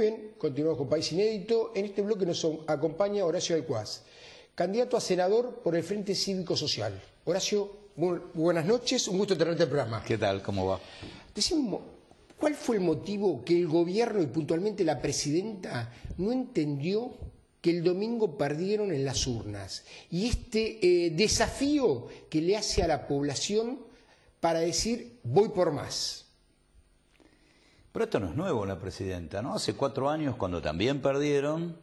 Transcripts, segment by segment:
bien, continuamos con País Inédito. En este bloque nos acompaña Horacio Alcuaz, candidato a senador por el Frente Cívico Social. Horacio, buenas noches, un gusto tenerte en el programa. ¿Qué tal? ¿Cómo va? Decimos, ¿cuál fue el motivo que el gobierno y puntualmente la presidenta no entendió que el domingo perdieron en las urnas? Y este eh, desafío que le hace a la población para decir voy por más. Pero esto no es nuevo la presidenta, ¿no? Hace cuatro años, cuando también perdieron,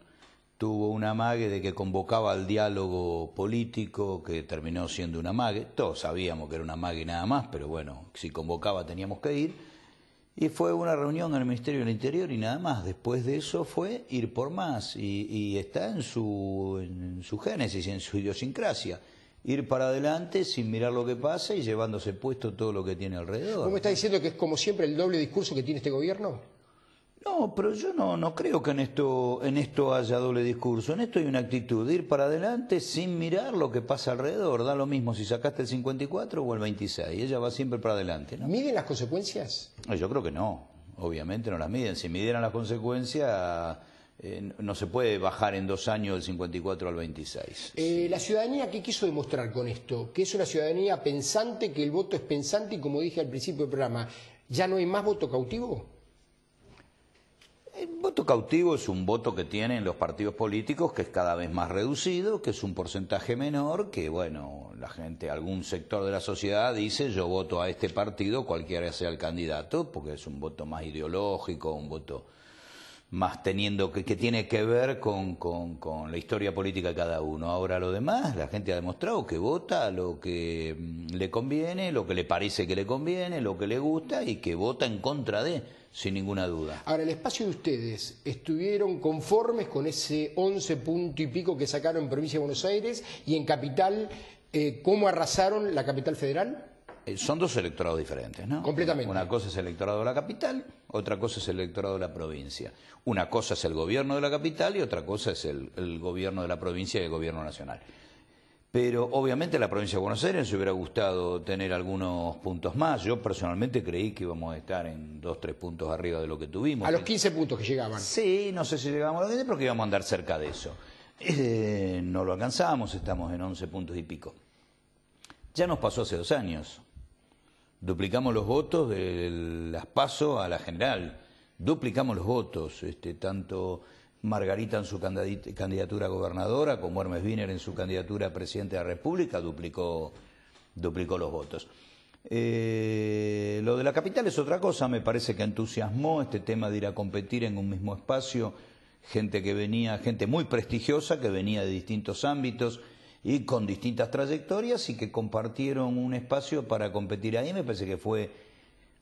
tuvo una mague de que convocaba al diálogo político, que terminó siendo una mague. Todos sabíamos que era una amague nada más, pero bueno, si convocaba teníamos que ir. Y fue una reunión en el Ministerio del Interior y nada más. Después de eso fue ir por más y, está en su, en su génesis, en su idiosincrasia ir para adelante sin mirar lo que pasa y llevándose puesto todo lo que tiene alrededor. ¿Cómo estás diciendo que es como siempre el doble discurso que tiene este gobierno? No, pero yo no, no creo que en esto, en esto haya doble discurso. En esto hay una actitud ir para adelante sin mirar lo que pasa alrededor. Da lo mismo si sacaste el 54 o el 26. Ella va siempre para adelante. ¿no? ¿Miden las consecuencias? Yo creo que no. Obviamente no las miden. Si midieran las consecuencias eh, no se puede bajar en dos años del 54 al 26. Eh, la ciudadanía, ¿qué quiso demostrar con esto? Que es una ciudadanía pensante, que el voto es pensante y como dije al principio del programa, ¿ya no hay más voto cautivo? El voto cautivo es un voto que tienen los partidos políticos que es cada vez más reducido, que es un porcentaje menor, que bueno, la gente, algún sector de la sociedad dice yo voto a este partido, cualquiera sea el candidato, porque es un voto más ideológico, un voto más teniendo que, que tiene que ver con, la historia política de cada uno. Ahora lo demás, la gente ha demostrado que vota lo que mm, le conviene, lo que le parece que le conviene, lo que le gusta y que vota en contra de, sin ninguna duda. Ahora, el espacio de ustedes, ¿estuvieron conformes con ese once punto y pico que sacaron en Provincia de Buenos Aires y en Capital? Eh, ¿Cómo arrasaron la Capital Federal? Eh, son dos electorados diferentes, ¿no? Completamente. Una cosa es el electorado de la capital, otra cosa es el electorado de la provincia. Una cosa es el gobierno de la capital y otra cosa es el, gobierno de la provincia y el gobierno nacional. Pero obviamente la provincia de Buenos Aires se hubiera gustado tener algunos puntos más. Yo personalmente creí que íbamos a estar en dos, tres puntos arriba de lo que tuvimos. A los 15 puntos que llegaban. Sí, no sé si llegábamos a los 15, pero que íbamos a andar cerca de eso. Eh, no lo alcanzamos, estamos en 11 puntos y pico. Ya nos pasó hace dos años duplicamos los votos del las PASO a la general, duplicamos los votos, este, tanto Margarita en su candidatura a gobernadora como Hermes Wiener en su candidatura a presidente de la República duplicó, duplicó los votos. Eh, lo de la capital es otra cosa, me parece que entusiasmó este tema de ir a competir en un mismo espacio, gente que venía, gente muy prestigiosa que venía de distintos ámbitos, y con distintas trayectorias y que compartieron un espacio para competir ahí. Me parece que fue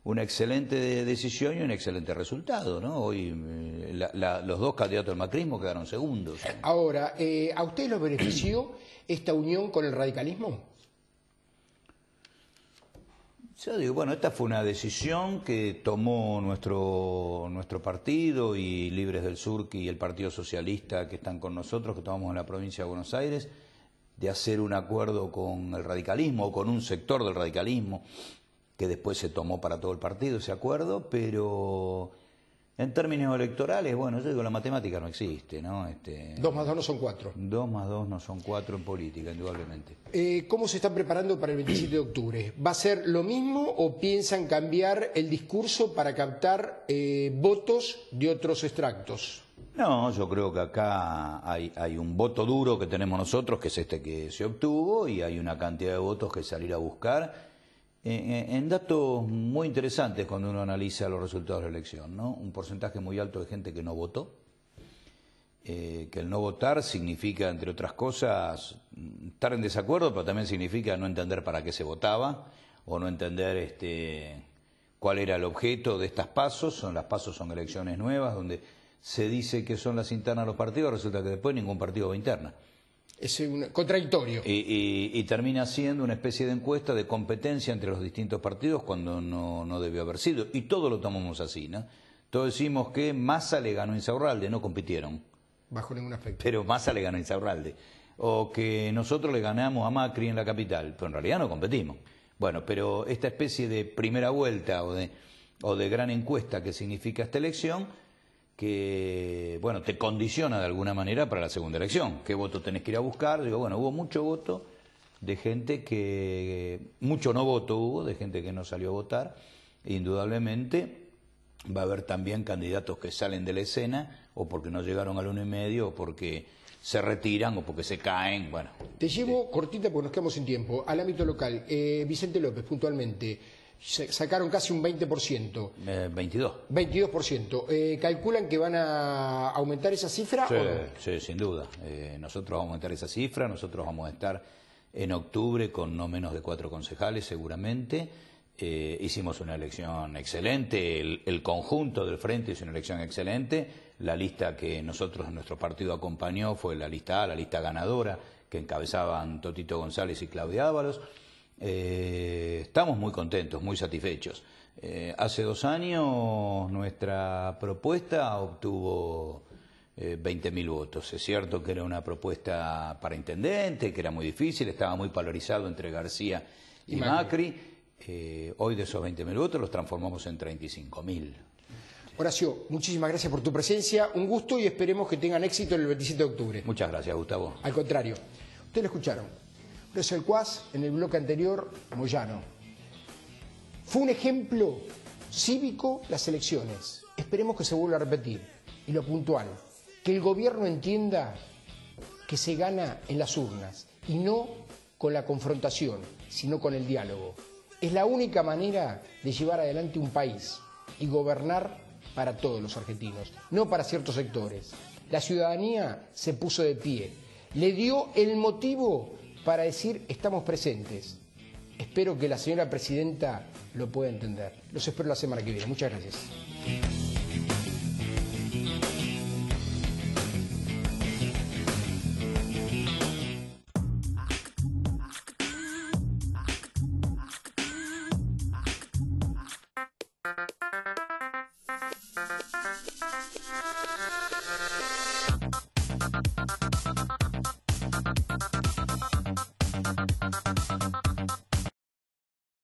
una excelente decisión y un excelente resultado, ¿no? Hoy eh, los dos candidatos del macrismo quedaron segundos. Ahora, eh, ¿a usted lo benefició esta unión con el radicalismo? Yo digo, bueno, esta fue una decisión que tomó nuestro, nuestro partido y Libres del Sur y el Partido Socialista que están con nosotros, que tomamos en la provincia de Buenos Aires de hacer un acuerdo con el radicalismo o con un sector del radicalismo, que después se tomó para todo el partido ese acuerdo, pero en términos electorales, bueno, yo digo, la matemática no existe, ¿no? Este, dos más dos no son cuatro. Dos más dos no son cuatro en política, indudablemente. Eh, ¿Cómo se están preparando para el 27 de octubre? ¿Va a ser lo mismo o piensan cambiar el discurso para captar eh, votos de otros extractos? No, yo creo que acá hay, un voto duro que tenemos nosotros, que es este que se obtuvo, y hay una cantidad de votos que salir a buscar. Eh, eh, en, datos muy interesantes cuando uno analiza los resultados de la elección, ¿no? Un porcentaje muy alto de gente que no votó, eh, que el no votar significa, entre otras cosas, estar en desacuerdo, pero también significa no entender para qué se votaba o no entender este, cuál era el objeto de estas pasos. Son, las pasos son elecciones nuevas donde se dice que son las internas los partidos, resulta que después ningún partido va interna. Es un contradictorio. Y, termina siendo una especie de encuesta de competencia entre los distintos partidos cuando no, debió haber sido. Y todo lo tomamos así, ¿no? Todos decimos que Massa le ganó a Insaurralde, no compitieron. Bajo ningún aspecto. Pero Massa le ganó a Insaurralde. O que nosotros le ganamos a Macri en la capital, pero en realidad no competimos. Bueno, pero esta especie de primera vuelta o de, o de gran encuesta que significa esta elección que, bueno, te condiciona de alguna manera para la segunda elección. ¿Qué voto tenés que ir a buscar? Digo, bueno, hubo mucho voto de gente que, mucho no voto hubo, de gente que no salió a votar, indudablemente va a haber también candidatos que salen de la escena o porque no llegaron al uno y medio o porque se retiran o porque se caen, bueno. Te llevo cortita porque nos quedamos sin tiempo, al ámbito local. Eh, Vicente López, puntualmente sacaron casi un 20%. 22. 22%. ¿Calculan que van a aumentar esa cifra? Sí, sin duda. Eh, nosotros vamos a aumentar esa cifra, nosotros vamos a estar en octubre con no menos de cuatro concejales seguramente. Eh, hicimos una elección excelente, el, conjunto del frente hizo una elección excelente. La lista que nosotros nuestro partido acompañó fue la lista A, la lista ganadora, que encabezaban Totito González y Claudia Ábalos. Eh, estamos muy contentos, muy satisfechos. Eh, hace dos años nuestra propuesta obtuvo eh, veinte 20.000 votos. Es cierto que era una propuesta para intendente, que era muy difícil, estaba muy polarizado entre García y, Macri. hoy de esos 20.000 votos los transformamos en 35.000. Horacio, muchísimas gracias por tu presencia, un gusto y esperemos que tengan éxito el 27 de octubre. Muchas gracias, Gustavo. Al contrario, ustedes escucharon el CUAS en el bloque anterior, Moyano. Fue un ejemplo cívico las elecciones. Esperemos que se vuelva a repetir. Y lo puntual, que el gobierno entienda que se gana en las urnas y no con la confrontación, sino con el diálogo. Es la única manera de llevar adelante un país y gobernar para todos los argentinos, no para ciertos sectores. La ciudadanía se puso de pie, le dio el motivo para decir estamos presentes. Espero que la señora presidenta lo pueda entender. Los espero la semana que viene. Muchas gracias.